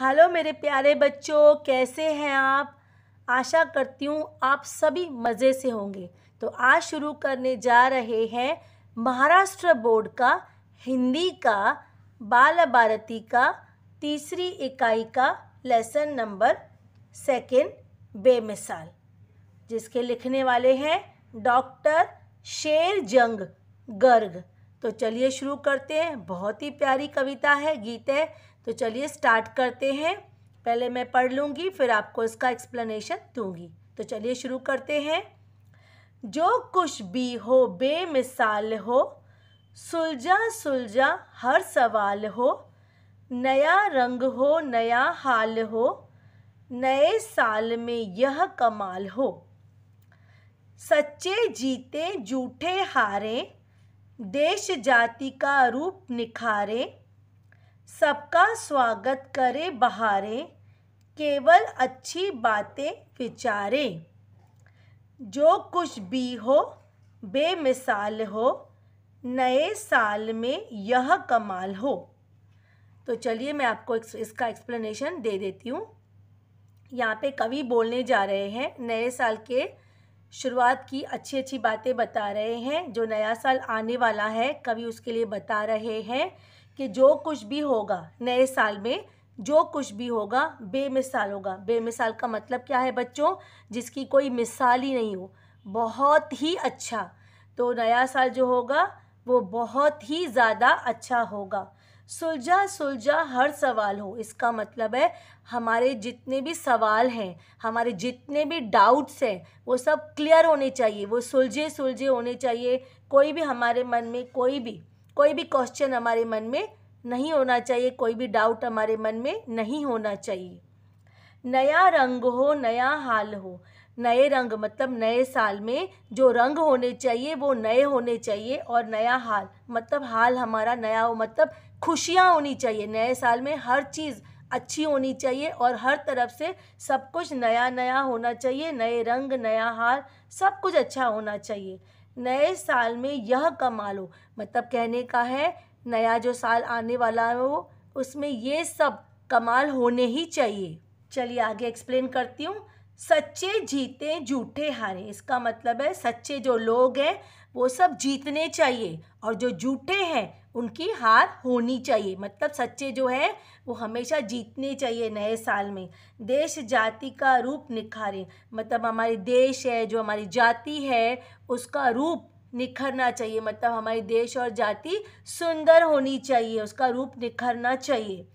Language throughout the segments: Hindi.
हेलो मेरे प्यारे बच्चों कैसे हैं आप आशा करती हूँ आप सभी मज़े से होंगे तो आज शुरू करने जा रहे हैं महाराष्ट्र बोर्ड का हिंदी का बाल भारती का तीसरी इकाई का लेसन नंबर सेकंड बेमिसाल जिसके लिखने वाले हैं डॉक्टर शेर जंग गर्ग तो चलिए शुरू करते हैं बहुत ही प्यारी कविता है गीत है तो चलिए स्टार्ट करते हैं पहले मैं पढ़ लूँगी फिर आपको इसका एक्सप्लेनेशन दूँगी तो चलिए शुरू करते हैं जो कुछ भी हो बेमिसाल हो सुलझा सुलझा हर सवाल हो नया रंग हो नया हाल हो नए साल में यह कमाल हो सच्चे जीते झूठे हारे देश जाति का रूप निखारें सबका स्वागत करे बहारे केवल अच्छी बातें विचारे जो कुछ भी हो बेमिसाल हो नए साल में यह कमाल हो तो चलिए मैं आपको इसका एक्सप्लेनेशन दे देती हूँ यहाँ पे कवि बोलने जा रहे हैं नए साल के शुरुआत की अच्छी अच्छी बातें बता रहे हैं जो नया साल आने वाला है कवि उसके लिए बता रहे हैं कि जो कुछ भी होगा नए साल में जो कुछ भी होगा बेमिसाल होगा बेमिसाल का मतलब क्या है बच्चों जिसकी कोई मिसाल ही नहीं हो बहुत ही अच्छा तो नया साल जो होगा वो बहुत ही ज़्यादा अच्छा होगा सुलझा सुलझा हर सवाल हो इसका मतलब है हमारे जितने भी सवाल हैं हमारे जितने भी डाउट्स हैं वो सब क्लियर होने चाहिए वो सुलझे सुलझे होने चाहिए कोई भी हमारे मन में कोई भी कोई भी क्वेश्चन हमारे मन में नहीं होना चाहिए कोई भी डाउट हमारे मन में नहीं होना चाहिए नया रंग हो नया हाल हो नए रंग मतलब नए साल में जो रंग होने चाहिए वो नए होने चाहिए और नया हाल मतलब हाल हमारा नया हो मतलब खुशियाँ होनी चाहिए नए साल में हर चीज़ अच्छी होनी चाहिए और हर तरफ से सब कुछ नया नया होना चाहिए नए रंग नया हाल सब कुछ अच्छा होना चाहिए नए साल में यह कमा लो मतलब कहने का है नया जो साल आने वाला हो उसमें ये सब कमाल होने ही चाहिए चलिए आगे एक्सप्लेन करती हूँ सच्चे जीते झूठे हारे इसका मतलब है सच्चे जो लोग हैं वो सब जीतने चाहिए और जो झूठे हैं उनकी हार होनी चाहिए मतलब सच्चे जो है वो हमेशा जीतने चाहिए नए साल में देश जाति का रूप निखारें मतलब हमारे देश है जो हमारी जाति है उसका रूप निखरना चाहिए मतलब हमारी देश और जाति सुंदर होनी चाहिए उसका रूप निखरना चाहिए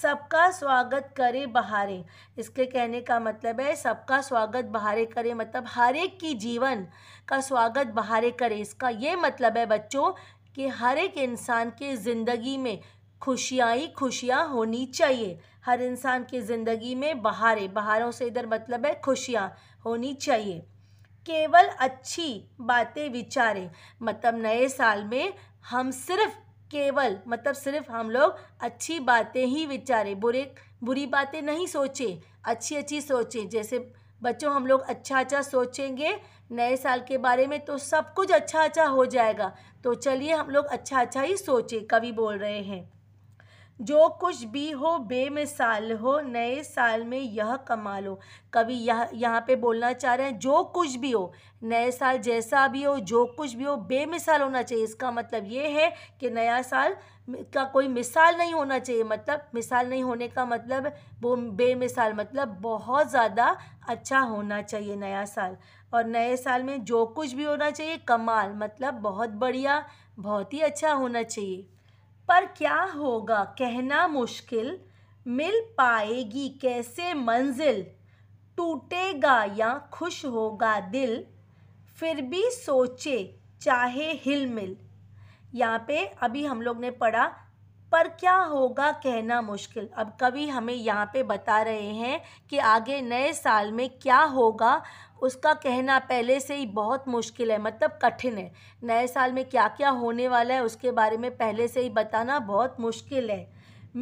सबका स्वागत करें बहारे इसके कहने का मतलब है सबका स्वागत बहारे करें मतलब हर एक की जीवन का स्वागत बहारे करें इसका ये मतलब है बच्चों कि हर एक इंसान के ज़िंदगी में खुशियाँ ही खुशियाँ होनी चाहिए हर इंसान की ज़िंदगी में बहारें बहारों से इधर मतलब है खुशियाँ होनी चाहिए केवल अच्छी बातें विचारें मतलब नए साल में हम सिर्फ केवल मतलब सिर्फ हम लोग अच्छी बातें ही विचारें बुरे बुरी बातें नहीं सोचें अच्छी अच्छी सोचें जैसे बच्चों हम लोग अच्छा अच्छा सोचेंगे नए साल के बारे में तो सब कुछ अच्छा अच्छा हो जाएगा तो चलिए हम लोग अच्छा अच्छा ही सोचें कवि बोल रहे हैं जो कुछ भी हो बेमिसाल हो नए साल में यह कमाल हो कभी यह यहाँ पे बोलना चाह रहे हैं जो कुछ भी हो नए साल जैसा भी हो जो कुछ भी हो बेमिसाल होना चाहिए इसका मतलब ये है कि नया साल का कोई मिसाल नहीं होना चाहिए मतलब मिसाल नहीं होने का मतलब वो बेमिसाल मतलब बहुत ज़्यादा अच्छा होना चाहिए नया साल और नए साल में जो कुछ भी होना चाहिए कमाल मतलब बहुत बढ़िया बहुत ही अच्छा होना चाहिए पर क्या होगा कहना मुश्किल मिल पाएगी कैसे मंजिल टूटेगा या खुश होगा दिल फिर भी सोचे चाहे हिल मिल यहाँ पे अभी हम लोग ने पढ़ा पर क्या होगा कहना मुश्किल अब कवि हमें यहाँ पे बता रहे हैं कि आगे नए साल में क्या होगा उसका कहना पहले से ही बहुत मुश्किल है मतलब कठिन है नए साल में क्या क्या होने वाला है उसके बारे में पहले से ही बताना बहुत मुश्किल है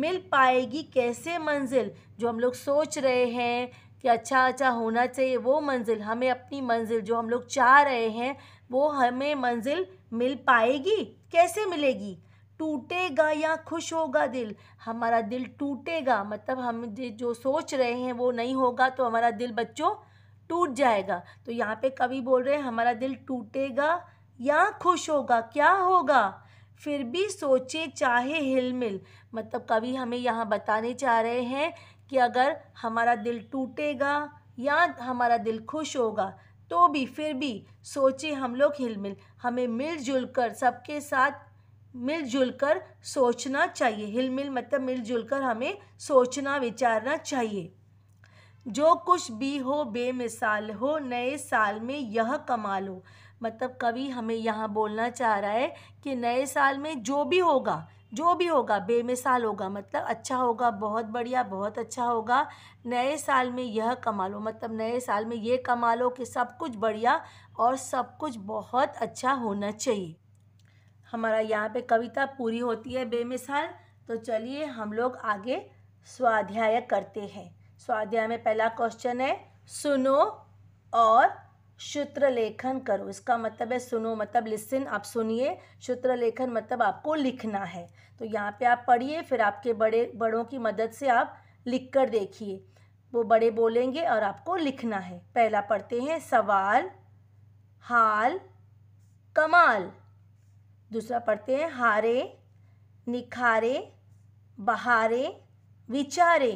मिल पाएगी कैसे मंजिल जो हम लोग सोच रहे हैं कि अच्छा अच्छा होना चाहिए वो मंजिल हमें अपनी मंजिल जो हम लोग चाह रहे हैं वो हमें मंजिल मिल पाएगी कैसे मिलेगी टूटेगा या खुश होगा दिल हमारा दिल टूटेगा मतलब हम जो सोच रहे हैं वो नहीं होगा तो हमारा दिल बच्चों टूट जाएगा तो यहाँ पे कवि बोल रहे हैं हमारा दिल टूटेगा या खुश होगा क्या होगा फिर भी सोचे चाहे हिलमिल मतलब कवि हमें यहाँ बताने चाह रहे हैं कि अगर हमारा दिल टूटेगा या हमारा दिल खुश होगा तो भी फिर भी सोचे हम लोग हिलमिल हमें मिलजुल कर सबके साथ मिलजुल कर सोचना चाहिए हिल मिल मतलब मिलजुल कर हमें सोचना विचारना चाहिए जो कुछ भी हो बेमिसाल हो नए साल में यह कमाल हो मतलब कवि हमें यहाँ बोलना चाह रहा है कि नए साल में जो भी होगा जो भी होगा बेमिसाल होगा मतलब अच्छा होगा बहुत बढ़िया बहुत अच्छा होगा नए साल में यह कमाल हो मतलब नए साल में ये कमाल हो कि सब कुछ बढ़िया और सब कुछ बहुत अच्छा होना चाहिए हमारा यहाँ पे कविता पूरी होती है बेमिसाल तो चलिए हम लोग आगे स्वाध्याय करते हैं स्वाध्याय में पहला क्वेश्चन है सुनो और शूत्र लेखन करो इसका मतलब है सुनो मतलब लिसन आप सुनिए शूत्र लेखन मतलब आपको लिखना है तो यहाँ पे आप पढ़िए फिर आपके बड़े बड़ों की मदद से आप लिख कर देखिए वो बड़े बोलेंगे और आपको लिखना है पहला पढ़ते हैं सवाल हाल कमाल दूसरा पढ़ते हैं हारे निखारे बहारे विचारे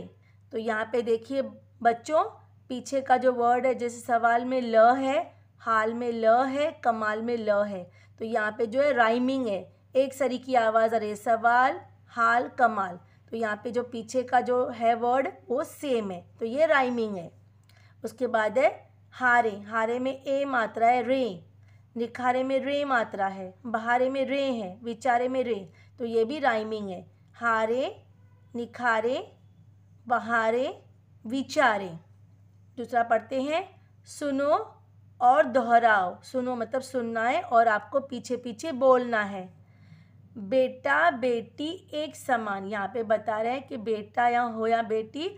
तो यहाँ पे देखिए बच्चों पीछे का जो वर्ड है जैसे सवाल में ल है हाल में ल है कमाल में ल है तो यहाँ पे जो है राइमिंग है एक सरी की आवाज़ अरे रही है सवाल हाल कमाल तो यहाँ पे जो पीछे का जो है वर्ड वो सेम है तो ये राइमिंग है उसके बाद है हारे हारे में ए मात्रा है रे निखारे में रे मात्रा है बहारे में रे है विचारे में रे तो ये भी राइमिंग है हारे निखारे बहारे विचारे दूसरा पढ़ते हैं सुनो और दोहराओ सुनो मतलब सुनना है और आपको पीछे पीछे बोलना है बेटा बेटी एक समान यहाँ पे बता रहे हैं कि बेटा या हो या बेटी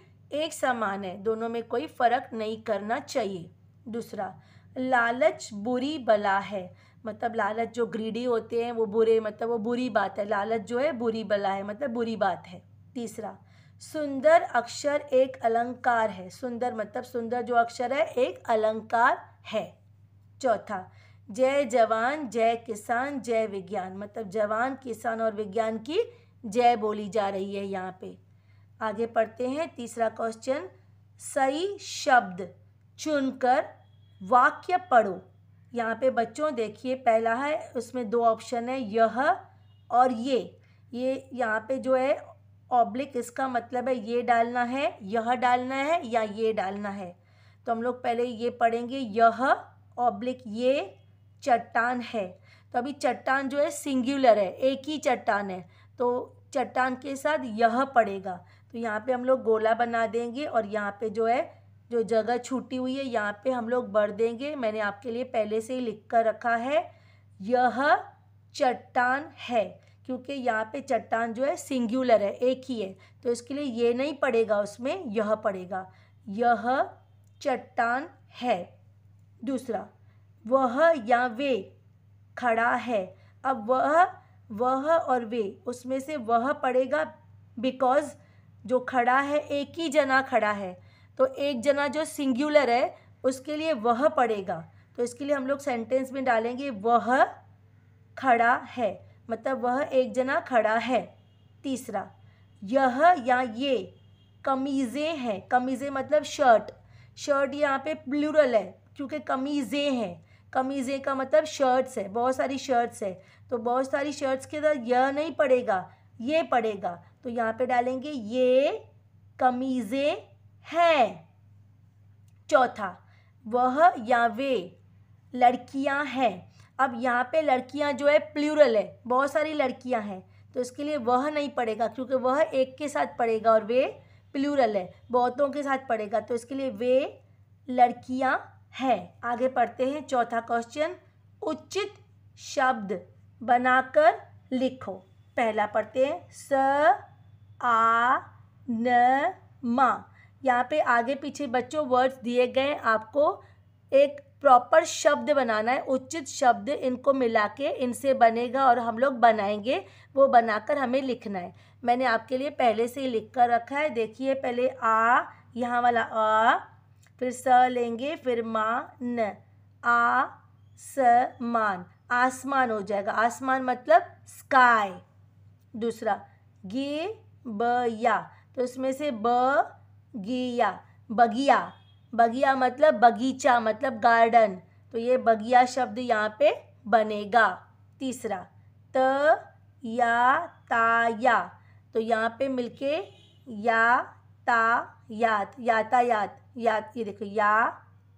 एक समान है दोनों में कोई फ़र्क नहीं करना चाहिए दूसरा लालच बुरी बला है मतलब लालच जो ग्रीडी होते हैं वो बुरे मतलब वो बुरी बात है लालच जो है बुरी बला है मतलब बुरी बात है तीसरा सुंदर अक्षर एक अलंकार है सुंदर मतलब सुंदर जो अक्षर है एक अलंकार है चौथा जय जवान जय किसान जय विज्ञान मतलब जवान किसान और विज्ञान की जय बोली जा रही है यहाँ पे आगे पढ़ते हैं तीसरा क्वेश्चन सही शब्द चुनकर वाक्य पढ़ो यहाँ पे बच्चों देखिए पहला है उसमें दो ऑप्शन है यह और ये ये यहाँ पे जो है ऑब्लिक इसका मतलब है ये डालना है यह डालना है या ये डालना है तो हम लोग पहले ये पढ़ेंगे यह ऑब्लिक ये चट्टान है तो अभी चट्टान जो है सिंगुलर है एक ही चट्टान है तो चट्टान के साथ यह पड़ेगा तो यहाँ पे हम लोग गोला बना देंगे और यहाँ पे जो है जो जगह छूटी हुई है यहाँ पे हम लोग भर देंगे मैंने आपके लिए पहले से ही लिख कर रखा है यह चट्टान है क्योंकि यहाँ पे चट्टान जो है सिंगुलर है एक ही है तो इसके लिए ये नहीं पड़ेगा उसमें यह पड़ेगा यह चट्टान है दूसरा वह या वे खड़ा है अब वह वह और वे उसमें से वह पड़ेगा बिकॉज जो खड़ा है एक ही जना खड़ा है तो एक जना जो सिंगुलर है उसके लिए वह पड़ेगा तो इसके लिए हम लोग सेंटेंस में डालेंगे वह खड़ा है मतलब वह एक जना खड़ा है तीसरा यह या ये कमीज़ें हैं कमीज़ें मतलब शर्ट शर्ट यहाँ पे प्लूरल है क्योंकि कमीज़ें हैं कमीज़ें का मतलब शर्ट्स है बहुत सारी शर्ट्स है तो बहुत सारी शर्ट्स के अंदर यह नहीं पड़ेगा ये पड़ेगा तो यहाँ पे डालेंगे ये कमीज़ें है चौथा वह या वे लड़कियां हैं अब यहाँ पे लड़कियां जो है प्लूरल है बहुत सारी लड़कियां हैं तो इसके लिए वह नहीं पड़ेगा क्योंकि वह एक के साथ पड़ेगा और वे प्लूरल है बहुतों के साथ पड़ेगा तो इसके लिए वे लड़कियां हैं आगे पढ़ते हैं चौथा क्वेश्चन उचित शब्द बनाकर लिखो पहला पढ़ते हैं स आ न मा यहाँ पे आगे पीछे बच्चों वर्ड्स दिए गए आपको एक प्रॉपर शब्द बनाना है उचित शब्द इनको मिला के इनसे बनेगा और हम लोग बनाएंगे वो बनाकर हमें लिखना है मैंने आपके लिए पहले से ही लिख कर रखा है देखिए पहले आ यहाँ वाला आ फिर स लेंगे फिर मा न आ स मान आसमान हो जाएगा आसमान मतलब स्काई दूसरा गे ब या तो इसमें से ब गिया बगिया बगिया मतलब बगीचा मतलब गार्डन तो ये बगिया शब्द यहाँ पे बनेगा तीसरा त या ताया तो यहाँ पे मिलके या ता यात यातायात यात ये देखो या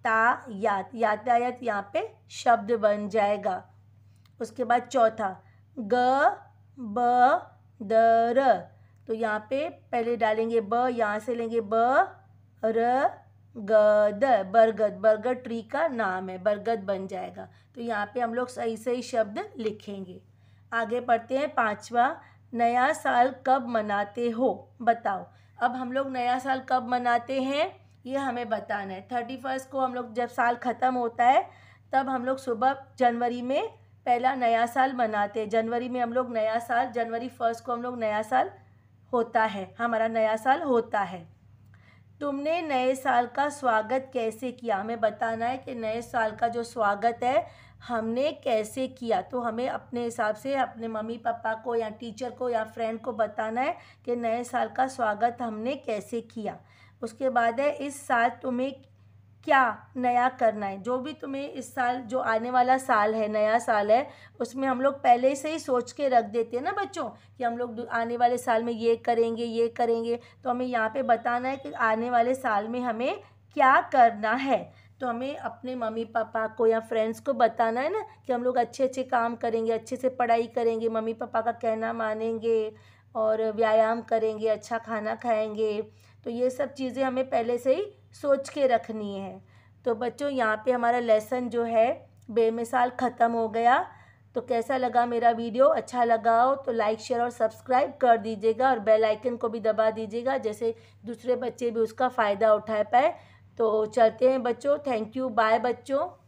ता यात यातायात यहाँ पे शब्द बन जाएगा उसके बाद चौथा ग ब द तो यहाँ पे पहले डालेंगे ब यहाँ से लेंगे ब र गद बरगद बरगद ट्री का नाम है बरगद बन जाएगा तो यहाँ पे हम लोग सही सही शब्द लिखेंगे आगे पढ़ते हैं पांचवा नया साल कब मनाते हो बताओ अब हम लोग नया साल कब मनाते हैं ये हमें बताना है थर्टी फर्स्ट को हम लोग जब साल ख़त्म होता है तब हम लोग सुबह जनवरी में पहला नया साल मनाते हैं जनवरी में हम लोग नया साल जनवरी फर्स्ट को हम लोग नया साल होता है हमारा नया साल होता है तुमने नए साल का स्वागत कैसे किया हमें बताना है कि नए साल का जो स्वागत है हमने कैसे किया तो हमें अपने हिसाब से अपने मम्मी पापा को या टीचर को या फ्रेंड को बताना है कि नए साल का स्वागत हमने कैसे किया उसके बाद है इस साल तुम्हें क्या नया करना है जो भी तुम्हें इस साल जो आने वाला साल है नया साल है उसमें हम लोग पहले से ही सोच के रख देते हैं ना बच्चों कि हम लोग आने वाले साल में ये करेंगे ये करेंगे तो हमें यहाँ पे बताना है कि आने वाले साल में हमें क्या करना है तो हमें अपने मम्मी पापा को या फ्रेंड्स को बताना है ना कि हम लोग अच्छे अच्छे काम करेंगे अच्छे से पढ़ाई करेंगे मम्मी पापा का कहना मानेंगे और व्यायाम करेंगे अच्छा खाना खाएंगे तो ये सब चीज़ें हमें पहले से ही सोच के रखनी है तो बच्चों यहाँ पे हमारा लेसन जो है बेमिसाल ख़त्म हो गया तो कैसा लगा मेरा वीडियो अच्छा लगा हो तो लाइक शेयर और सब्सक्राइब कर दीजिएगा और बेल आइकन को भी दबा दीजिएगा जैसे दूसरे बच्चे भी उसका फ़ायदा उठा पाए तो चलते हैं बच्चों थैंक यू बाय बच्चों